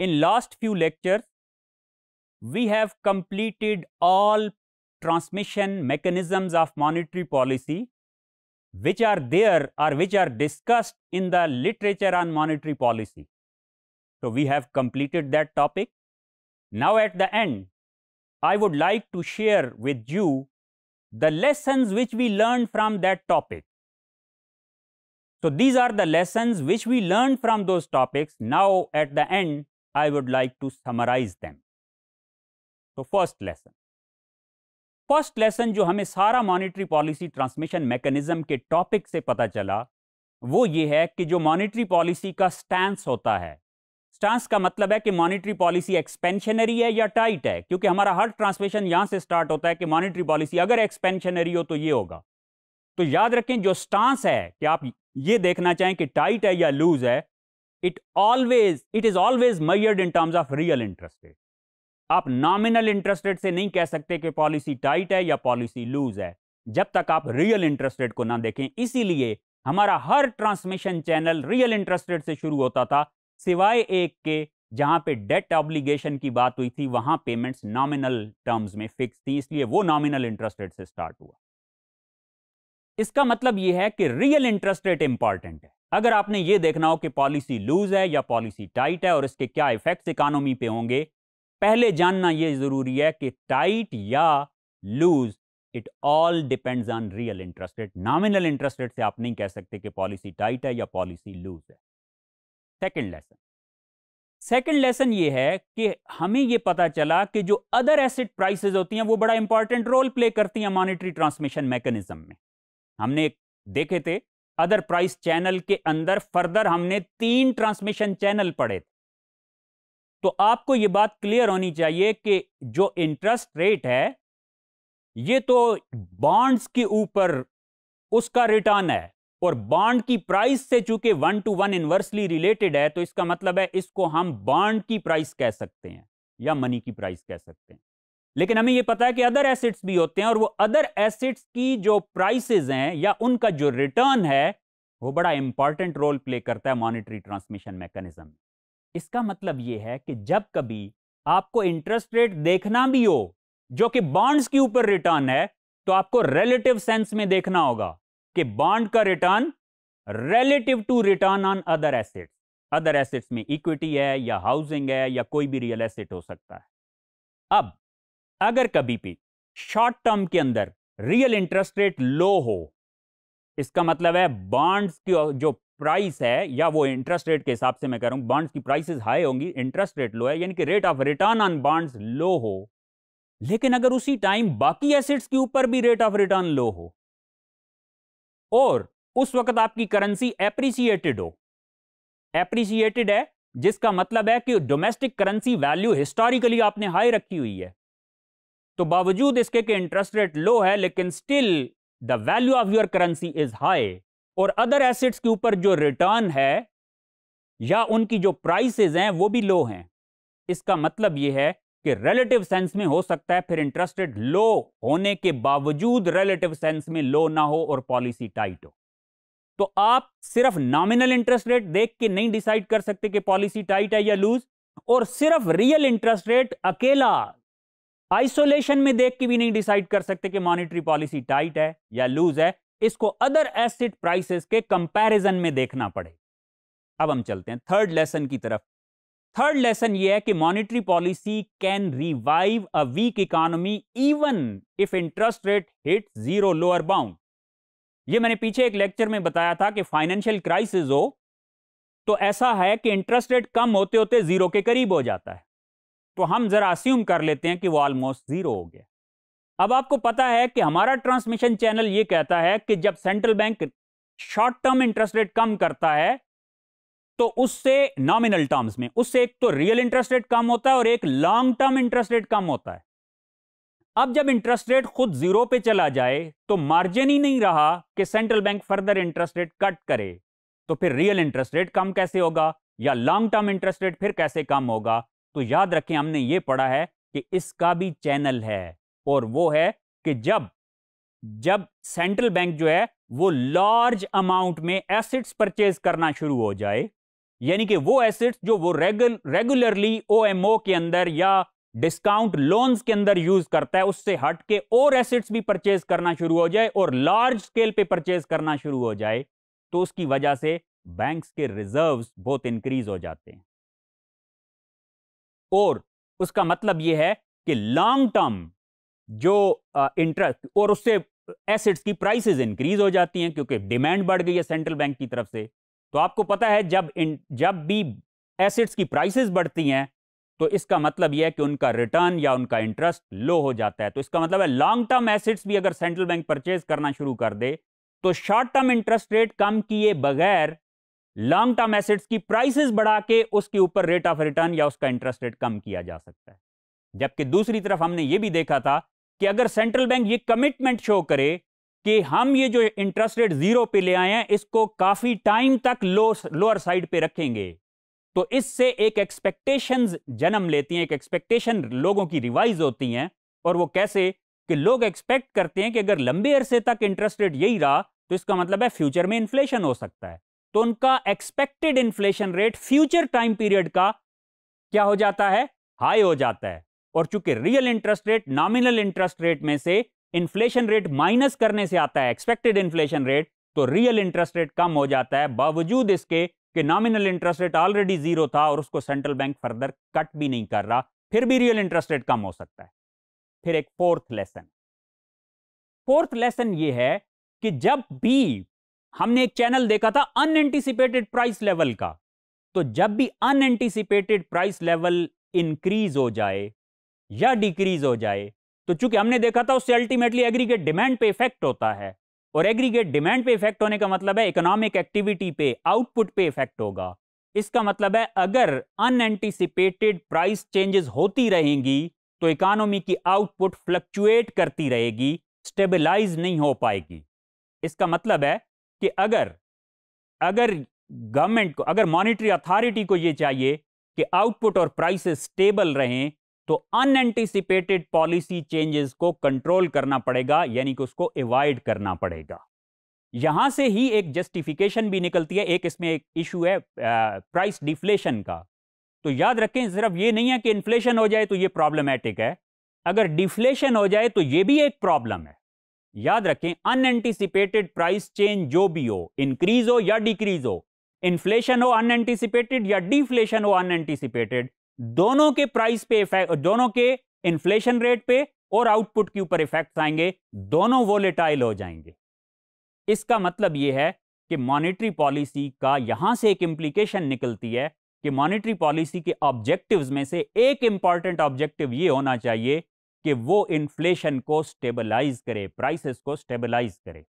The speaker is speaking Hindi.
In last few lectures, we have completed all transmission mechanisms of monetary policy which are there or which are discussed in the literature on monetary policy. So, we have completed that topic. Now, at the end, I would like to share with you the lessons which we learned from that topic. So, these are the lessons which we learned from those topics. Now, at the end, I would like to summarize them. so first lesson first lesson जो हमें सारा मॉनेटरी पॉलिसी ट्रांसमिशन मैकेनिज्म के टॉपिक से पता चला वो ये है कि जो मॉनेटरी पॉलिसी का स्टैंस होता है स्टांस का मतलब है कि मॉनेटरी पॉलिसी एक्सपेंशनरी है या टाइट है क्योंकि हमारा हर ट्रांसमिशन यहां से स्टार्ट होता है कि मॉनेटरी पॉलिसी अगर एक्सपेंशनरी हो तो ये होगा तो याद रखें जो स्टांस है कि आप ये देखना चाहें कि टाइट है या लूज है it always it is always measured in terms of real interest rate आप नॉमिनल इंटरेस्ट रेट से नहीं कह सकते कि पॉलिसी टाइट है या पॉलिसी लूज है जब तक आप रियल इंटरेस्ट रेट को ना देखें इसीलिए हमारा हर transmission channel real interest rate से शुरू होता था सिवाय एक के जहां पे डेट ऑब्लिगेशन की बात हुई थी वहां पेमेंट्स नॉमिनल टर्म्स में फिक्स थी इसलिए वो नॉमिनल इंटरेस्ट रेट से स्टार्ट हुआ इसका मतलब यह है कि रियल इंटरेस्ट रेट इंपॉर्टेंट है अगर आपने ये देखना हो कि पॉलिसी लूज है या पॉलिसी टाइट है और इसके क्या इफेक्ट्स इकानमी पे होंगे पहले जानना ये ज़रूरी है कि टाइट या loose it all depends on real interest rate nominal interest rate से आप नहीं कह सकते कि पॉलिसी टाइट है या पॉलिसी लूज है सेकेंड लेसन सेकेंड लेसन ये है कि हमें ये पता चला कि जो अदर एसिड प्राइसेस होती हैं वो बड़ा इंपॉर्टेंट रोल प्ले करती हैं मॉनेटरी ट्रांसमिशन मैकेनिज्म में हमने देखे थे अदर प्राइस चैनल के अंदर फर्दर हमने तीन ट्रांसमिशन चैनल पढ़े थे तो आपको ये बात क्लियर होनी चाहिए कि जो इंटरेस्ट रेट है ये तो बॉन्ड्स के ऊपर उसका रिटर्न है और बॉन्ड की प्राइस से चूंकि one to one inversely related है तो इसका मतलब है इसको हम बॉन्ड की प्राइस कह सकते हैं या मनी की प्राइस कह सकते हैं लेकिन हमें यह पता है कि अदर एसेट्स भी होते हैं और वो अदर एसेट्स की जो प्राइसेस हैं या उनका जो रिटर्न है वो बड़ा इंपॉर्टेंट रोल प्ले करता है मॉनिटरी ट्रांसमिशन मैकेनिज्म में इसका मतलब ये है कि जब कभी आपको इंटरेस्ट रेट देखना भी हो जो कि बॉन्ड्स के ऊपर रिटर्न है तो आपको रिलेटिव सेंस में देखना होगा कि बॉन्ड का return relative to return on other assets other assets में इक्विटी है या हाउसिंग है या कोई भी रियल एसेट हो सकता है अब अगर कभी भी शॉर्ट टर्म के अंदर रियल इंटरेस्ट रेट लो हो इसका मतलब है बॉन्ड्स की जो प्राइस है या वो इंटरेस्ट रेट के हिसाब से मैं कह रहा हूं बॉन्ड्स की प्राइसेस हाई होंगी इंटरेस्ट रेट लो है यानी कि rate of return on bonds low हो लेकिन अगर उसी टाइम बाकी एसेट्स के ऊपर भी रेट ऑफ रिटर्न लो हो और उस वक्त आपकी करेंसी एप्रिसिएटेड हो एप्रिसिएटेड है जिसका मतलब है कि डोमेस्टिक करेंसी वैल्यू हिस्टोरिकली आपने हाई रखी हुई है तो बावजूद इसके कि इंटरेस्ट रेट लो है लेकिन still the value of your currency is high और अदर एसेट्स के ऊपर जो रिटर्न है या उनकी जो प्राइसेज हैं वो भी लो हैं इसका मतलब ये है कि रिलेटिव सेंस में हो सकता है फिर इंटरेस्ट रेट लो होने के बावजूद रिलेटिव सेंस में लो ना हो और पॉलिसी टाइट हो तो आप सिर्फ नॉमिनल इंटरेस्ट रेट देख के नहीं डिसाइड कर सकते कि पॉलिसी टाइट है या लूज और सिर्फ रियल इंटरेस्ट रेट अकेला आइसोलेशन में देख के भी नहीं डिसाइड कर सकते कि मॉनेटरी पॉलिसी टाइट है या लूज है इसको अदर एसिड प्राइसेस के कंपैरिजन में देखना पड़े अब हम चलते हैं थर्ड लेसन की तरफ थर्ड लेसन ये है कि monetary policy can revive a weak economy even if interest rate hit zero lower bound ये मैंने पीछे एक लेक्चर में बताया था कि फाइनेंशियल क्राइसिस हो तो ऐसा है कि इंटरेस्ट रेट कम होते होते जीरो के करीब हो जाता है तो हम ज़रा अस्यूम कर लेते हैं कि वो ऑलमोस्ट ज़ीरो हो गया अब आपको पता है कि हमारा ट्रांसमिशन चैनल ये कहता है कि जब central bank short term interest rate कम करता है तो उससे नॉमिनल टर्म्स में उससे एक तो रियल इंटरेस्ट रेट कम होता है और एक लॉन्ग टर्म इंटरेस्ट रेट कम होता है अब जब इंटरेस्ट रेट खुद जीरो पे चला जाए तो मार्जिन ही नहीं रहा कि central bank further interest rate cut करे तो फिर रियल इंटरेस्ट रेट कम कैसे होगा या लॉन्ग टर्म इंटरेस्ट रेट फिर कैसे कम होगा तो याद रखें हमने ये पढ़ा है कि इसका भी चैनल है और वो है कि जब जब सेंट्रल बैंक जो है वो लार्ज अमाउंट में एसेट्स परचेज करना शुरू हो जाए यानी कि वो एसेट्स जो वो रेगुल रेगुलरली ओएमओ के अंदर या डिस्काउंट लोन्स के अंदर यूज करता है उससे हट के और एसेट्स भी परचेज करना शुरू हो जाए और लार्ज स्केल पे परचेज करना शुरू हो जाए तो उसकी वजह से बैंक्स के रिजर्व्स बहुत इंक्रीज हो जाते हैं और उसका मतलब यह है कि लॉन्ग टर्म जो इंटरेस्ट और उससे एसेट्स की प्राइसेस इंक्रीज हो जाती हैं क्योंकि डिमांड बढ़ गई है सेंट्रल बैंक की तरफ से तो आपको पता है जब इन जब भी एसेट्स की प्राइसेस बढ़ती हैं तो इसका मतलब यह है कि उनका रिटर्न या उनका इंटरेस्ट लो हो जाता है तो इसका मतलब है लॉन्ग टर्म एसेट्स भी अगर सेंट्रल बैंक परचेज करना शुरू कर दे तो शॉर्ट टर्म इंटरेस्ट रेट कम किए बगैर लॉन्ग टर्म एसेट्स की प्राइसेस बढ़ा के उसके ऊपर रेट ऑफ रिटर्न या उसका इंटरेस्ट रेट कम किया जा सकता है जबकि दूसरी तरफ हमने ये भी देखा था कि अगर सेंट्रल बैंक ये कमिटमेंट शो करे कि हम ये जो इंटरेस्ट रेट जीरो पे ले आए हैं इसको काफी टाइम तक लो लोअर साइड पे रखेंगे तो इससे एक एक्सपेक्टेशन जन्म लेती हैं एक एक्सपेक्टेशन लोगों की रिवाइज होती हैं और वो कैसे कि लोग एक्सपेक्ट करते हैं कि अगर लंबे अरसे तक इंटरेस्ट रेट यही रहा तो इसका मतलब है फ्यूचर में इन्फ्लेशन हो सकता है तो उनका expected inflation rate future time period का क्या हो जाता है हाई हो जाता है और चूंकि real interest rate nominal interest rate में से इन्फ्लेशन रेट माइनस करने से आता है एक्सपेक्टेड इन्फ्लेशन रेट तो रियल इंटरेस्ट रेट कम हो जाता है बावजूद इसके कि nominal interest rate already zero था और उसको सेंट्रल बैंक फर्दर कट भी नहीं कर रहा फिर भी रियल इंटरेस्ट रेट कम हो सकता है फिर एक फोर्थ लेसन फोर्थ लेसन ये है कि जब भी हमने एक चैनल देखा था अनएंटिसिपेटेड प्राइस लेवल का तो जब भी अनएंटिसिपेटेड प्राइस लेवल इंक्रीज हो जाए या डिक्रीज हो जाए तो चूंकि हमने देखा था उससे अल्टीमेटली एग्रीगेट डिमांड पे इफेक्ट होता है और एग्रीगेट डिमांड पे इफेक्ट होने का मतलब है इकोनॉमिक एक्टिविटी पे आउटपुट पे इफेक्ट होगा इसका मतलब है अगर अनएंटिसिपेटेड प्राइस चेंजेस होती रहेंगी तो इकोनॉमी की आउटपुट फ्लक्चुएट करती रहेगी स्टेबिलाईज नहीं हो पाएगी इसका मतलब है कि अगर अगर गवर्नमेंट को अगर मॉनिटरी अथॉरिटी को ये चाहिए कि आउटपुट और प्राइसेस स्टेबल रहें तो अनएंटिसिपेटेड पॉलिसी चेंजेस को कंट्रोल करना पड़ेगा यानी कि उसको अवॉइड करना पड़ेगा यहां से ही एक जस्टिफिकेशन भी निकलती है एक इसमें एक इशू है प्राइस डिफ्लेशन का तो याद रखें सिर्फ ये नहीं है कि इन्फ्लेशन हो जाए तो ये प्रॉब्लमेटिक है अगर डिफ्लेशन हो जाए तो ये भी एक प्रॉब्लम है याद रखें अनएंटिसिपेटेड प्राइस चेंज जो भी हो इंक्रीज हो या डिक्रीज हो इन्फ्लेशन हो अनएंटिसिपेटेड या डिफ्लेशन हो अनएंटिसिपेटेड दोनों के प्राइस पे इफेक्ट दोनों के इन्फ्लेशन रेट पे और आउटपुट के ऊपर इफेक्ट आएंगे दोनों वोलेटाइल हो जाएंगे इसका मतलब यह है कि मॉनेटरी पॉलिसी का यहां से एक इंप्लीकेशन निकलती है कि मॉनेटरी पॉलिसी के ऑब्जेक्टिव्स में से एक इंपॉर्टेंट ऑब्जेक्टिव ये होना चाहिए कि वो इन्फ्लेशन को स्टेबलाइज करे प्राइसेस को स्टेबलाइज करे